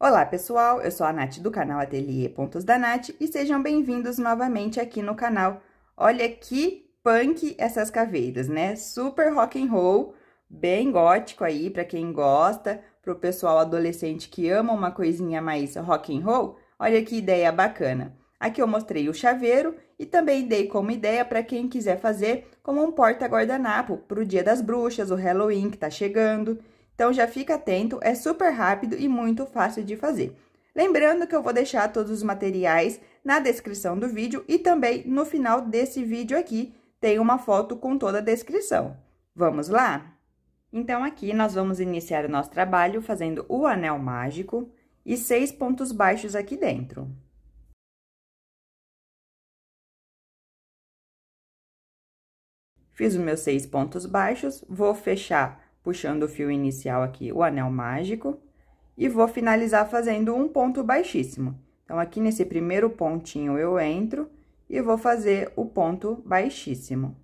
Olá, pessoal! Eu sou a Nath do canal Ateliê Pontos da Nath e sejam bem-vindos novamente aqui no canal. Olha que punk essas caveiras, né? Super rock and roll, bem gótico aí para quem gosta, para o pessoal adolescente que ama uma coisinha mais rock and roll. Olha que ideia bacana! Aqui eu mostrei o chaveiro e também dei como ideia para quem quiser fazer como um porta-guardanapo para o Dia das Bruxas, o Halloween que está chegando. Então, já fica atento, é super rápido e muito fácil de fazer. Lembrando que eu vou deixar todos os materiais na descrição do vídeo e também no final desse vídeo aqui tem uma foto com toda a descrição. Vamos lá? Então, aqui nós vamos iniciar o nosso trabalho fazendo o anel mágico e seis pontos baixos aqui dentro. Fiz os meus seis pontos baixos, vou fechar puxando o fio inicial aqui, o anel mágico, e vou finalizar fazendo um ponto baixíssimo. Então, aqui nesse primeiro pontinho eu entro e vou fazer o ponto baixíssimo.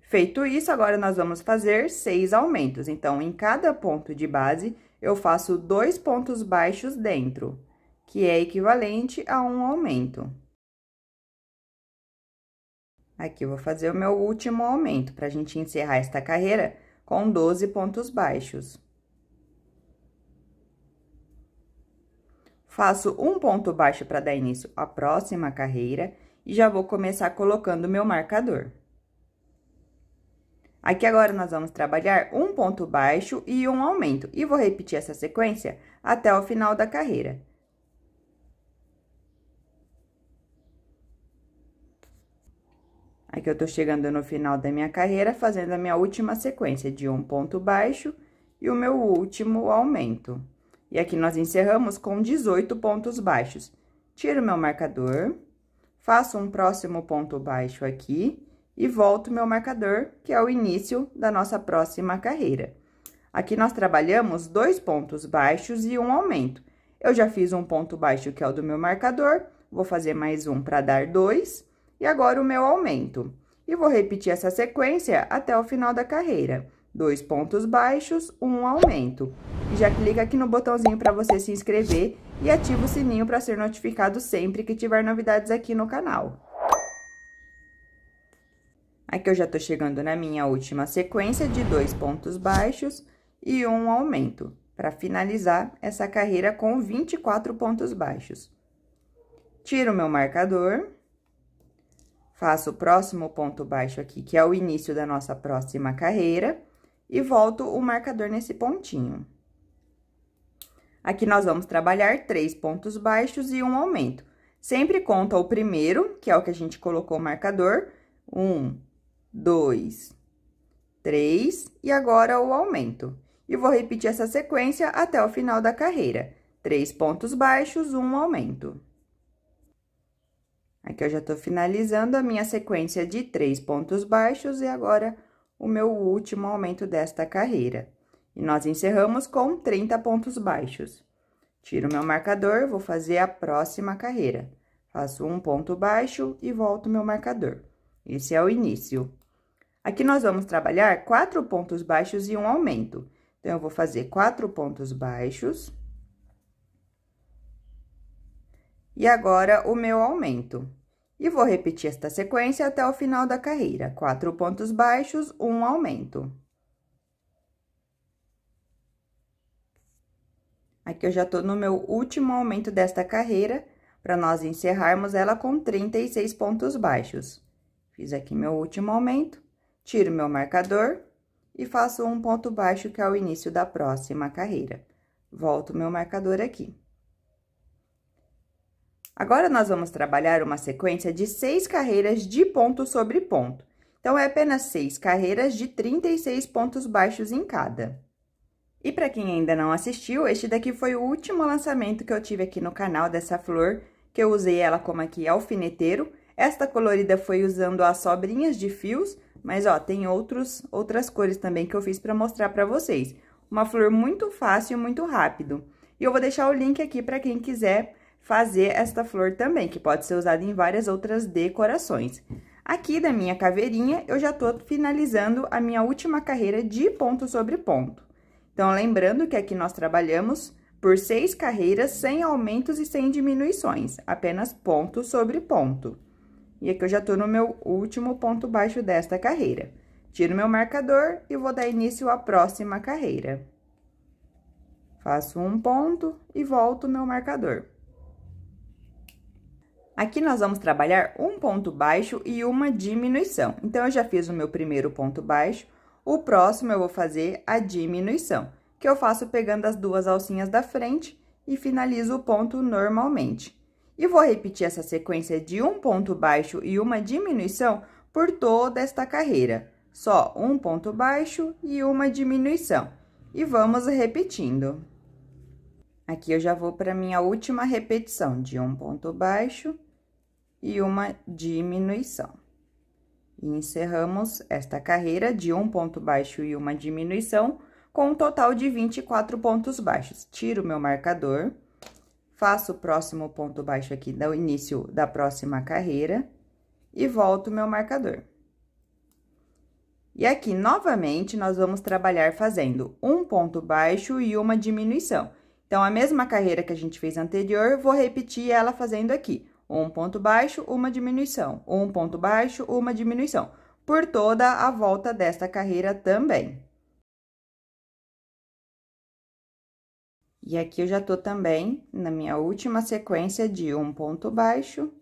Feito isso, agora nós vamos fazer seis aumentos. Então, em cada ponto de base, eu faço dois pontos baixos dentro, que é equivalente a um aumento. Aqui, eu vou fazer o meu último aumento. Para a gente encerrar esta carreira, com 12 pontos baixos. Faço um ponto baixo para dar início à próxima carreira e já vou começar colocando meu marcador. Aqui agora nós vamos trabalhar um ponto baixo e um aumento, e vou repetir essa sequência até o final da carreira. Aqui eu tô chegando no final da minha carreira, fazendo a minha última sequência de um ponto baixo e o meu último aumento. E aqui nós encerramos com 18 pontos baixos. Tiro meu marcador, faço um próximo ponto baixo aqui e volto meu marcador, que é o início da nossa próxima carreira. Aqui nós trabalhamos dois pontos baixos e um aumento. Eu já fiz um ponto baixo, que é o do meu marcador, vou fazer mais um para dar dois e agora o meu aumento. E vou repetir essa sequência até o final da carreira. Dois pontos baixos, um aumento. E já clica aqui no botãozinho para você se inscrever e ativa o sininho para ser notificado sempre que tiver novidades aqui no canal. Aqui eu já tô chegando na minha última sequência de dois pontos baixos e um aumento, para finalizar essa carreira com 24 pontos baixos. Tiro meu marcador. Faço o próximo ponto baixo aqui, que é o início da nossa próxima carreira, e volto o marcador nesse pontinho. Aqui nós vamos trabalhar três pontos baixos e um aumento. Sempre conta o primeiro, que é o que a gente colocou o marcador. Um, dois, três, e agora o aumento. E vou repetir essa sequência até o final da carreira. Três pontos baixos, um aumento. Aqui eu já tô finalizando a minha sequência de três pontos baixos e agora o meu último aumento desta carreira. E nós encerramos com 30 pontos baixos. Tiro meu marcador, vou fazer a próxima carreira. Faço um ponto baixo e volto meu marcador. Esse é o início. Aqui nós vamos trabalhar quatro pontos baixos e um aumento. Então, eu vou fazer quatro pontos baixos e agora o meu aumento. E vou repetir esta sequência até o final da carreira. Quatro pontos baixos, um aumento. Aqui eu já tô no meu último aumento desta carreira, para nós encerrarmos ela com 36 pontos baixos. Fiz aqui meu último aumento, tiro meu marcador e faço um ponto baixo, que é o início da próxima carreira. Volto meu marcador aqui. Agora, nós vamos trabalhar uma sequência de seis carreiras de ponto sobre ponto. Então, é apenas seis carreiras de 36 pontos baixos em cada. E para quem ainda não assistiu, este daqui foi o último lançamento que eu tive aqui no canal dessa flor, que eu usei ela como aqui alfineteiro. Esta colorida foi usando as sobrinhas de fios, mas ó, tem outros, outras cores também que eu fiz para mostrar para vocês. Uma flor muito fácil e muito rápido. E eu vou deixar o link aqui para quem quiser fazer esta flor também, que pode ser usada em várias outras decorações. Aqui da minha caveirinha, eu já tô finalizando a minha última carreira de ponto sobre ponto. Então, lembrando que aqui nós trabalhamos por seis carreiras, sem aumentos e sem diminuições, apenas ponto sobre ponto. E aqui eu já tô no meu último ponto baixo desta carreira. Tiro meu marcador e vou dar início à próxima carreira. Faço um ponto e volto meu marcador. Aqui nós vamos trabalhar um ponto baixo e uma diminuição. Então, eu já fiz o meu primeiro ponto baixo, o próximo eu vou fazer a diminuição, que eu faço pegando as duas alcinhas da frente e finalizo o ponto normalmente. E vou repetir essa sequência de um ponto baixo e uma diminuição por toda esta carreira. Só um ponto baixo e uma diminuição. E vamos repetindo. Aqui eu já vou para minha última repetição de um ponto baixo e uma diminuição. E encerramos esta carreira de um ponto baixo e uma diminuição, com um total de 24 pontos baixos. Tiro meu marcador, faço o próximo ponto baixo aqui no início da próxima carreira e volto meu marcador. E aqui, novamente, nós vamos trabalhar fazendo um ponto baixo e uma diminuição. Então, a mesma carreira que a gente fez anterior, vou repetir ela fazendo aqui. Um ponto baixo, uma diminuição. Um ponto baixo, uma diminuição. Por toda a volta desta carreira também. E aqui eu já tô também na minha última sequência de um ponto baixo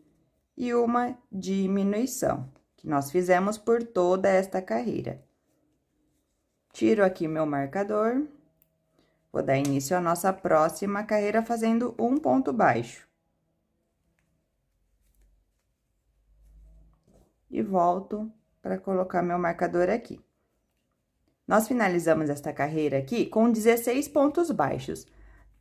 e uma diminuição, que nós fizemos por toda esta carreira. Tiro aqui meu marcador, vou dar início à nossa próxima carreira fazendo um ponto baixo. e volto para colocar meu marcador aqui. Nós finalizamos esta carreira aqui com 16 pontos baixos.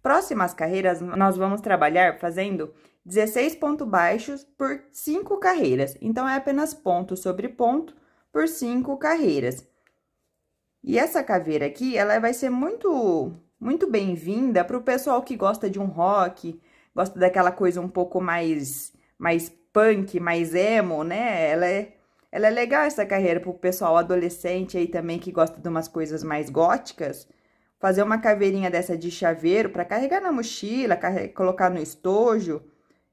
Próximas carreiras, nós vamos trabalhar fazendo 16 pontos baixos por 5 carreiras. Então, é apenas ponto sobre ponto por 5 carreiras. E essa caveira aqui, ela vai ser muito, muito bem-vinda para o pessoal que gosta de um rock, gosta daquela coisa um pouco mais, mais punk, mais emo, né? Ela é, ela é legal essa carreira pro pessoal adolescente aí também que gosta de umas coisas mais góticas. Fazer uma caveirinha dessa de chaveiro para carregar na mochila, colocar no estojo.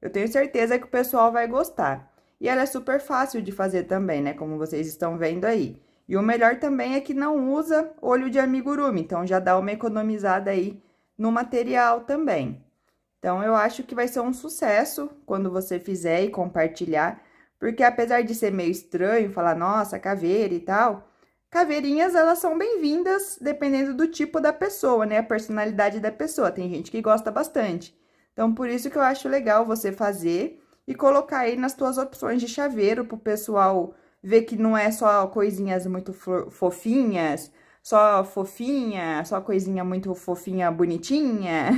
Eu tenho certeza que o pessoal vai gostar. E ela é super fácil de fazer também, né? Como vocês estão vendo aí. E o melhor também é que não usa olho de amigurumi, então já dá uma economizada aí no material também. Então, eu acho que vai ser um sucesso quando você fizer e compartilhar, porque apesar de ser meio estranho falar, nossa, caveira e tal, caveirinhas, elas são bem-vindas dependendo do tipo da pessoa, né? A personalidade da pessoa. Tem gente que gosta bastante. Então, por isso que eu acho legal você fazer e colocar aí nas suas opções de chaveiro pro pessoal ver que não é só coisinhas muito fofinhas, só fofinha, só coisinha muito fofinha, bonitinha.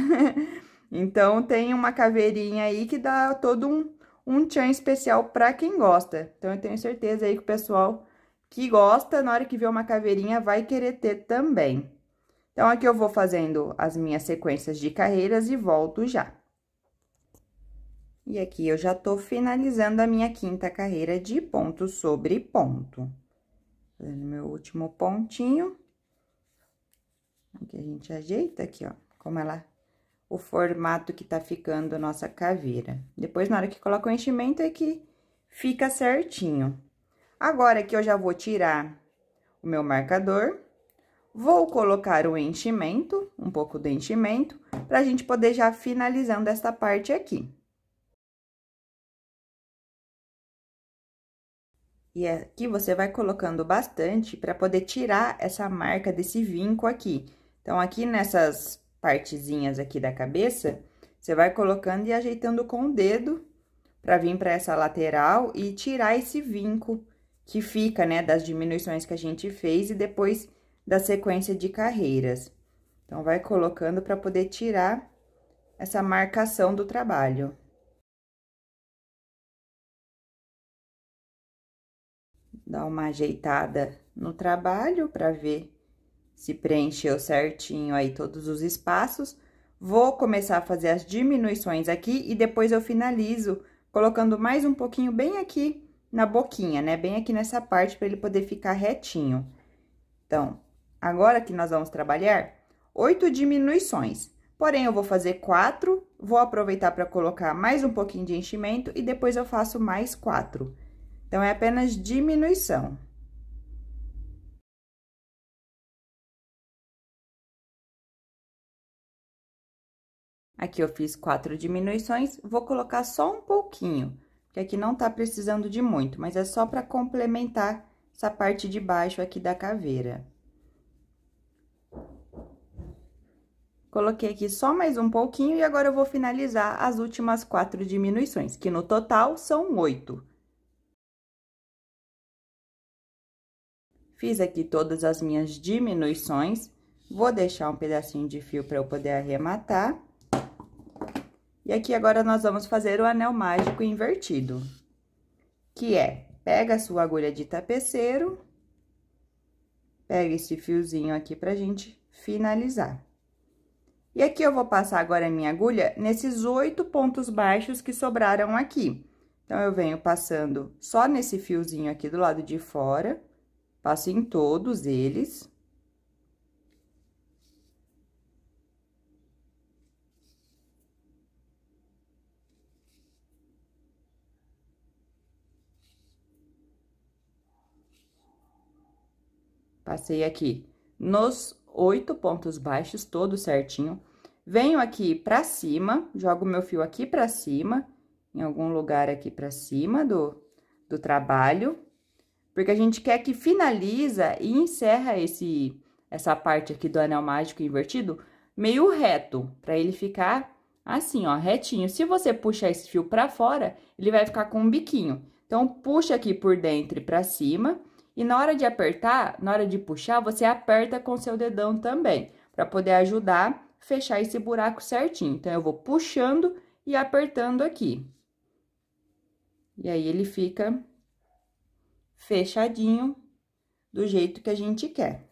Então, tem uma caveirinha aí que dá todo um, um tchan especial para quem gosta. Então, eu tenho certeza aí que o pessoal que gosta, na hora que vê uma caveirinha, vai querer ter também. Então, aqui eu vou fazendo as minhas sequências de carreiras e volto já. E aqui eu já tô finalizando a minha quinta carreira de ponto sobre ponto. Fazendo meu último pontinho. Aqui a gente ajeita aqui, ó, como ela o formato que tá ficando a nossa caveira. Depois, na hora que coloca o enchimento, é que fica certinho. Agora que eu já vou tirar o meu marcador, vou colocar o enchimento, um pouco do enchimento, pra gente poder já finalizando essa parte aqui. E aqui você vai colocando bastante para poder tirar essa marca desse vinco aqui. Então, aqui nessas partezinhas aqui da cabeça, você vai colocando e ajeitando com o dedo para vir para essa lateral e tirar esse vinco que fica, né, das diminuições que a gente fez e depois da sequência de carreiras. Então, vai colocando para poder tirar essa marcação do trabalho. Dá uma ajeitada no trabalho para ver se preencheu certinho aí todos os espaços, vou começar a fazer as diminuições aqui e depois eu finalizo colocando mais um pouquinho bem aqui na boquinha, né? Bem aqui nessa parte para ele poder ficar retinho. Então, agora que nós vamos trabalhar oito diminuições. Porém, eu vou fazer quatro, vou aproveitar para colocar mais um pouquinho de enchimento e depois eu faço mais quatro. Então, é apenas diminuição. Aqui eu fiz quatro diminuições, vou colocar só um pouquinho, porque aqui não tá precisando de muito, mas é só para complementar essa parte de baixo aqui da caveira. Coloquei aqui só mais um pouquinho e agora eu vou finalizar as últimas quatro diminuições, que no total são oito. Fiz aqui todas as minhas diminuições, vou deixar um pedacinho de fio para eu poder arrematar. E aqui agora nós vamos fazer o anel mágico invertido, que é, pega a sua agulha de tapeceiro, pega esse fiozinho aqui pra gente finalizar. E aqui eu vou passar agora a minha agulha nesses oito pontos baixos que sobraram aqui. Então, eu venho passando só nesse fiozinho aqui do lado de fora, passo em todos eles. Passei aqui nos oito pontos baixos, todo certinho. Venho aqui pra cima, jogo meu fio aqui pra cima, em algum lugar aqui pra cima do, do trabalho. Porque a gente quer que finaliza e encerra esse, essa parte aqui do anel mágico invertido meio reto, pra ele ficar assim, ó, retinho. Se você puxar esse fio pra fora, ele vai ficar com um biquinho. Então, puxa aqui por dentro e pra cima e na hora de apertar, na hora de puxar, você aperta com seu dedão também, para poder ajudar a fechar esse buraco certinho. Então, eu vou puxando e apertando aqui. E aí, ele fica fechadinho do jeito que a gente quer.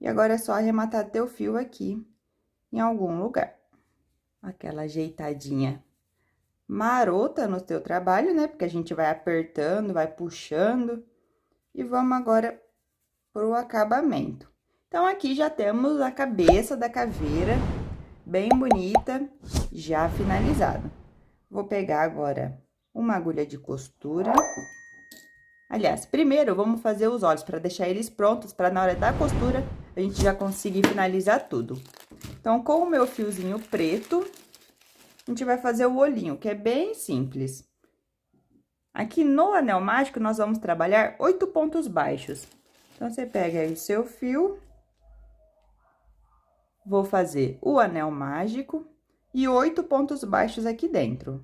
E agora, é só arrematar teu fio aqui em algum lugar. Aquela ajeitadinha marota no teu trabalho, né? Porque a gente vai apertando, vai puxando e vamos agora pro acabamento. Então, aqui já temos a cabeça da caveira, bem bonita, já finalizada. Vou pegar agora uma agulha de costura. Aliás, primeiro vamos fazer os olhos para deixar eles prontos para na hora da costura a gente já conseguir finalizar tudo. Então, com o meu fiozinho preto, a gente vai fazer o olhinho, que é bem simples. Aqui no anel mágico, nós vamos trabalhar oito pontos baixos. Então, você pega aí o seu fio, vou fazer o anel mágico e oito pontos baixos aqui dentro.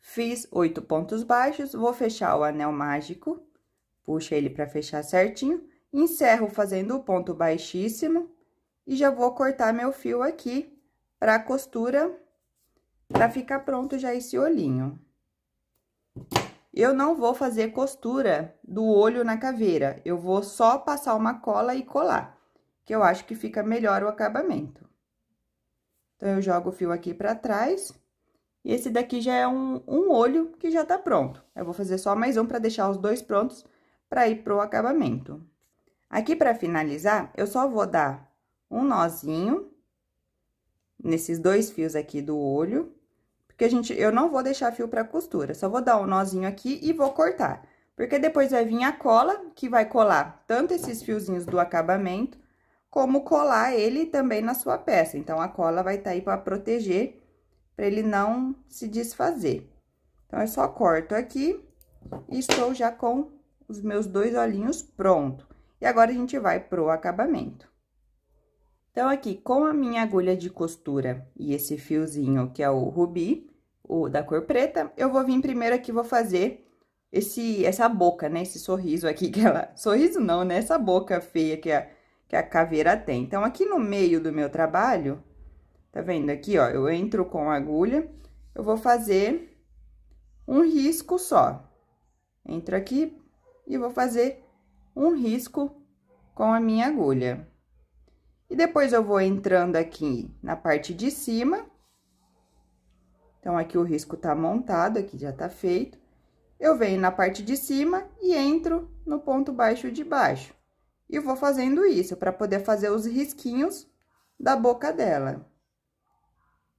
Fiz oito pontos baixos, vou fechar o anel mágico, puxa ele para fechar certinho, encerro fazendo o ponto baixíssimo e já vou cortar meu fio aqui a costura, para ficar pronto já esse olhinho. Eu não vou fazer costura do olho na caveira, eu vou só passar uma cola e colar, que eu acho que fica melhor o acabamento. Então, eu jogo o fio aqui para trás, e esse daqui já é um, um olho que já tá pronto. Eu vou fazer só mais um para deixar os dois prontos para ir pro acabamento. Aqui para finalizar, eu só vou dar um nozinho nesses dois fios aqui do olho, porque a gente, eu não vou deixar fio para costura, só vou dar um nozinho aqui e vou cortar. Porque depois vai vir a cola, que vai colar tanto esses fiozinhos do acabamento, como colar ele também na sua peça. Então, a cola vai estar tá aí para proteger, para ele não se desfazer. Então, eu só corto aqui e estou já com os meus dois olhinhos pronto. E agora, a gente vai pro acabamento. Então, aqui, com a minha agulha de costura e esse fiozinho, que é o rubi, o da cor preta, eu vou vir primeiro aqui, vou fazer esse, essa boca, né? Esse sorriso aqui que ela... Sorriso não, né? Essa boca feia que a, que a caveira tem. Então, aqui no meio do meu trabalho, tá vendo aqui, ó? Eu entro com a agulha, eu vou fazer um risco só. Entro aqui e vou fazer um risco com a minha agulha. E depois eu vou entrando aqui na parte de cima. Então, aqui o risco tá montado, aqui já tá feito. Eu venho na parte de cima e entro no ponto baixo de baixo. E vou fazendo isso, para poder fazer os risquinhos da boca dela.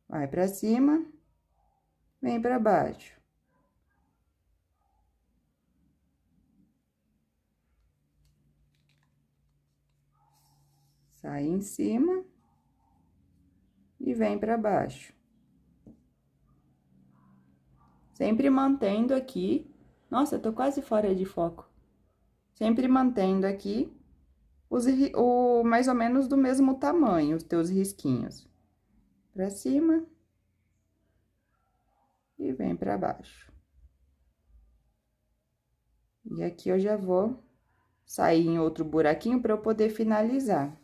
Vai pra cima, vem pra baixo. aí em cima e vem pra baixo. Sempre mantendo aqui. Nossa, eu tô quase fora de foco. Sempre mantendo aqui os, o mais ou menos do mesmo tamanho, os teus risquinhos. Pra cima. E vem pra baixo. E aqui eu já vou sair em outro buraquinho para eu poder finalizar.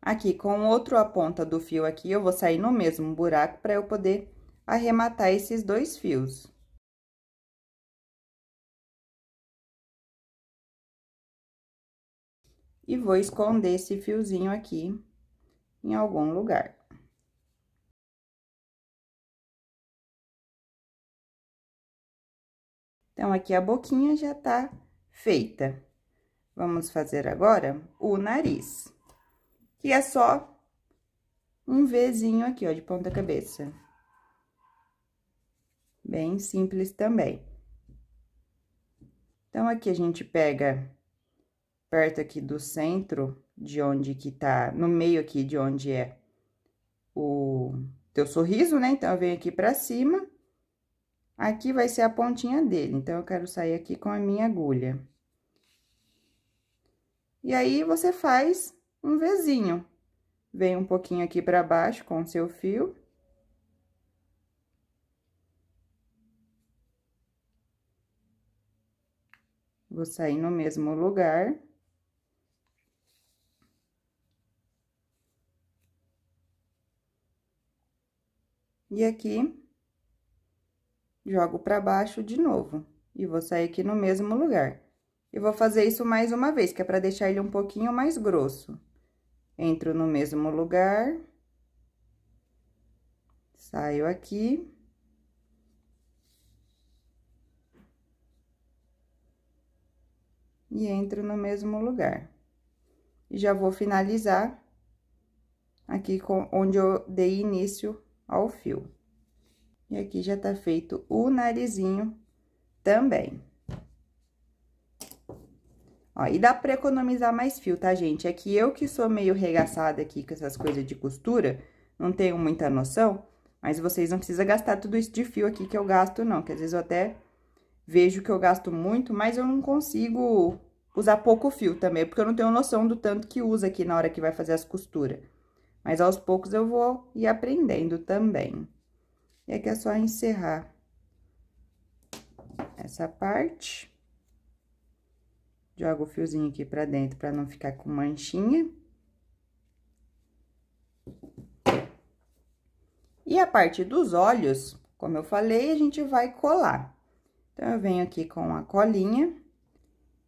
Aqui, com outro a ponta do fio aqui, eu vou sair no mesmo buraco para eu poder arrematar esses dois fios. E vou esconder esse fiozinho aqui em algum lugar. Então, aqui a boquinha já tá feita. Vamos fazer agora o nariz, que é só um Vzinho aqui, ó, de ponta cabeça. Bem simples também. Então, aqui a gente pega perto aqui do centro, de onde que tá, no meio aqui de onde é o teu sorriso, né? Então, eu venho aqui pra cima Aqui vai ser a pontinha dele, então, eu quero sair aqui com a minha agulha. E aí, você faz um Vzinho. Vem um pouquinho aqui pra baixo com o seu fio. Vou sair no mesmo lugar. E aqui, jogo para baixo de novo. E vou sair aqui no mesmo lugar. E vou fazer isso mais uma vez, que é para deixar ele um pouquinho mais grosso. Entro no mesmo lugar. Saio aqui. E entro no mesmo lugar. E já vou finalizar aqui com onde eu dei início ao fio. E aqui já tá feito o narizinho também. Ó, e dá pra economizar mais fio, tá, gente? É que eu que sou meio regaçada aqui com essas coisas de costura, não tenho muita noção, mas vocês não precisam gastar tudo isso de fio aqui que eu gasto, não. Que às vezes eu até vejo que eu gasto muito, mas eu não consigo usar pouco fio também, porque eu não tenho noção do tanto que usa aqui na hora que vai fazer as costuras. Mas aos poucos eu vou ir aprendendo também. E aqui é só encerrar essa parte. Jogo o fiozinho aqui pra dentro pra não ficar com manchinha. E a parte dos olhos, como eu falei, a gente vai colar. Então, eu venho aqui com a colinha.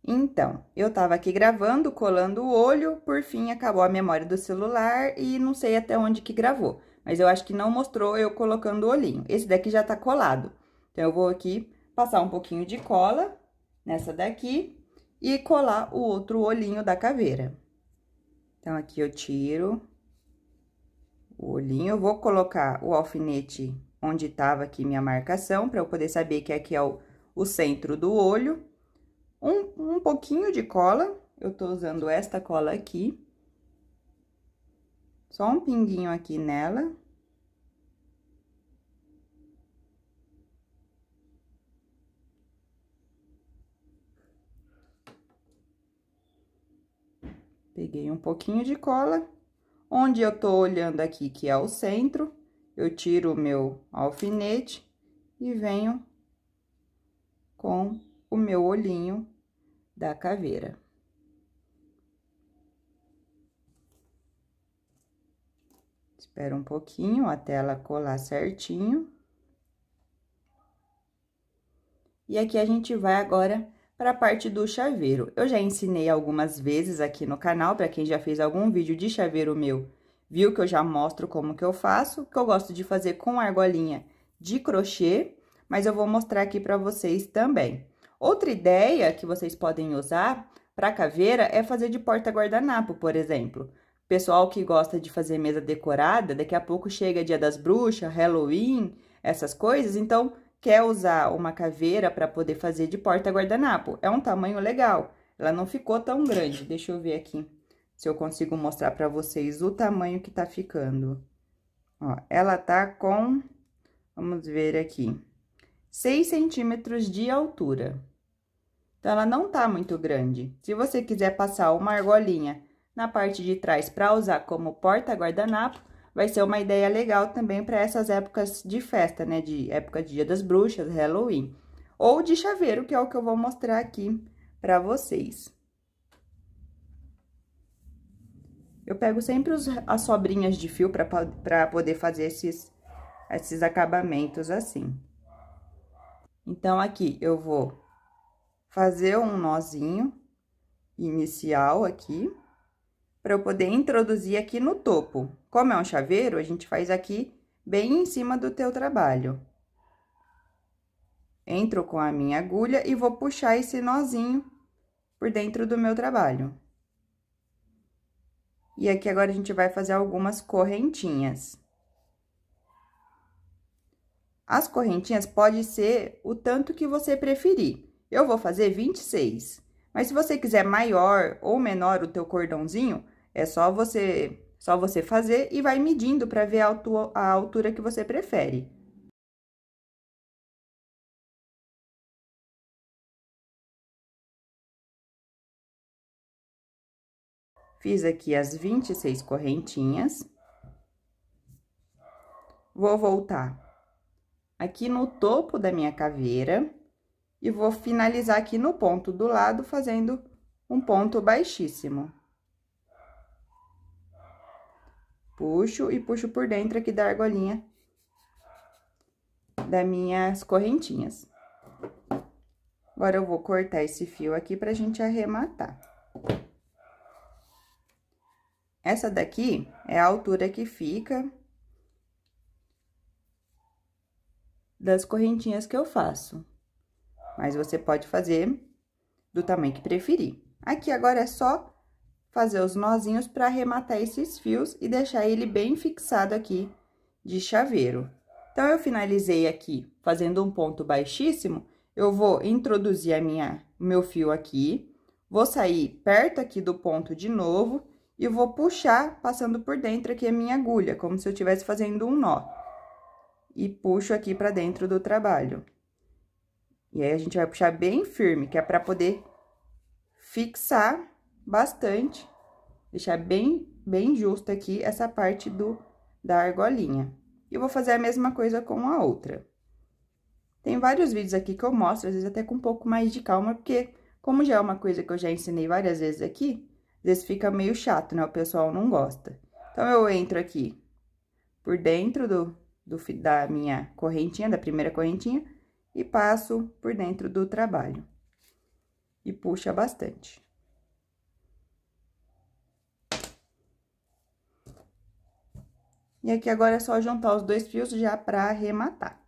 Então, eu tava aqui gravando, colando o olho, por fim, acabou a memória do celular e não sei até onde que gravou. Mas eu acho que não mostrou eu colocando o olhinho. Esse daqui já tá colado. Então, eu vou aqui passar um pouquinho de cola nessa daqui e colar o outro olhinho da caveira. Então, aqui eu tiro o olhinho. Eu vou colocar o alfinete onde estava aqui minha marcação, para eu poder saber que aqui é o, o centro do olho. Um, um pouquinho de cola, eu tô usando esta cola aqui só um pinguinho aqui nela. Peguei um pouquinho de cola, onde eu tô olhando aqui, que é o centro, eu tiro o meu alfinete e venho com o meu olhinho da caveira. Espera um pouquinho até ela colar certinho. E aqui a gente vai agora para a parte do chaveiro. Eu já ensinei algumas vezes aqui no canal, para quem já fez algum vídeo de chaveiro meu, viu que eu já mostro como que eu faço, que eu gosto de fazer com argolinha de crochê, mas eu vou mostrar aqui para vocês também. Outra ideia que vocês podem usar para caveira é fazer de porta guardanapo, por exemplo. Pessoal que gosta de fazer mesa decorada, daqui a pouco chega Dia das Bruxas, Halloween, essas coisas, então quer usar uma caveira para poder fazer de porta guardanapo. É um tamanho legal. Ela não ficou tão grande. Deixa eu ver aqui se eu consigo mostrar para vocês o tamanho que tá ficando. Ó, ela tá com, vamos ver aqui, 6 centímetros de altura. Então, ela não tá muito grande. Se você quiser passar uma argolinha na parte de trás para usar como porta-guardanapo, vai ser uma ideia legal também para essas épocas de festa, né? De época de Dia das Bruxas, Halloween. Ou de chaveiro, que é o que eu vou mostrar aqui para vocês. Eu pego sempre os, as sobrinhas de fio para poder fazer esses, esses acabamentos assim. Então, aqui eu vou fazer um nozinho inicial aqui para eu poder introduzir aqui no topo. Como é um chaveiro, a gente faz aqui bem em cima do teu trabalho. Entro com a minha agulha e vou puxar esse nozinho por dentro do meu trabalho. E aqui agora a gente vai fazer algumas correntinhas. As correntinhas pode ser o tanto que você preferir. Eu vou fazer 26. Mas se você quiser maior ou menor o teu cordãozinho, é só você, só você fazer e vai medindo para ver a, altura, a altura que você prefere. Fiz aqui as 26 correntinhas. Vou voltar aqui no topo da minha caveira e vou finalizar aqui no ponto do lado fazendo um ponto baixíssimo. Puxo e puxo por dentro aqui da argolinha das minhas correntinhas. Agora, eu vou cortar esse fio aqui pra gente arrematar. Essa daqui é a altura que fica das correntinhas que eu faço. Mas você pode fazer do tamanho que preferir. Aqui agora é só fazer os nozinhos para arrematar esses fios e deixar ele bem fixado aqui de chaveiro. Então, eu finalizei aqui fazendo um ponto baixíssimo, eu vou introduzir a minha, meu fio aqui, vou sair perto aqui do ponto de novo e vou puxar passando por dentro aqui a minha agulha, como se eu estivesse fazendo um nó. E puxo aqui para dentro do trabalho. E aí, a gente vai puxar bem firme, que é para poder fixar bastante, deixar bem, bem justo aqui essa parte do, da argolinha. E eu vou fazer a mesma coisa com a outra. Tem vários vídeos aqui que eu mostro, às vezes até com um pouco mais de calma, porque como já é uma coisa que eu já ensinei várias vezes aqui, às vezes fica meio chato, né? O pessoal não gosta. Então, eu entro aqui por dentro do, do da minha correntinha, da primeira correntinha, e passo por dentro do trabalho. E puxa bastante. E aqui agora é só juntar os dois fios já pra arrematar.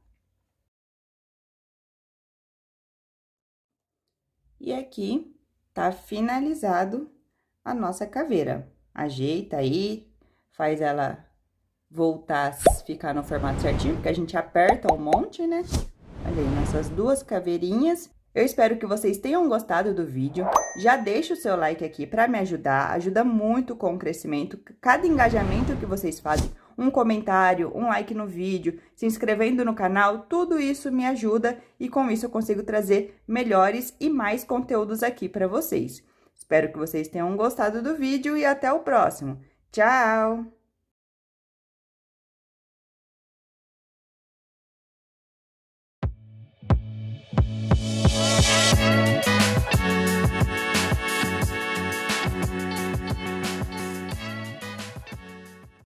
E aqui tá finalizado a nossa caveira. Ajeita aí, faz ela voltar, ficar no formato certinho, porque a gente aperta um monte, né? Olha aí, nossas duas caveirinhas. Eu espero que vocês tenham gostado do vídeo. Já deixa o seu like aqui para me ajudar, ajuda muito com o crescimento. Cada engajamento que vocês fazem um comentário, um like no vídeo, se inscrevendo no canal, tudo isso me ajuda e com isso eu consigo trazer melhores e mais conteúdos aqui para vocês. Espero que vocês tenham gostado do vídeo e até o próximo. Tchau!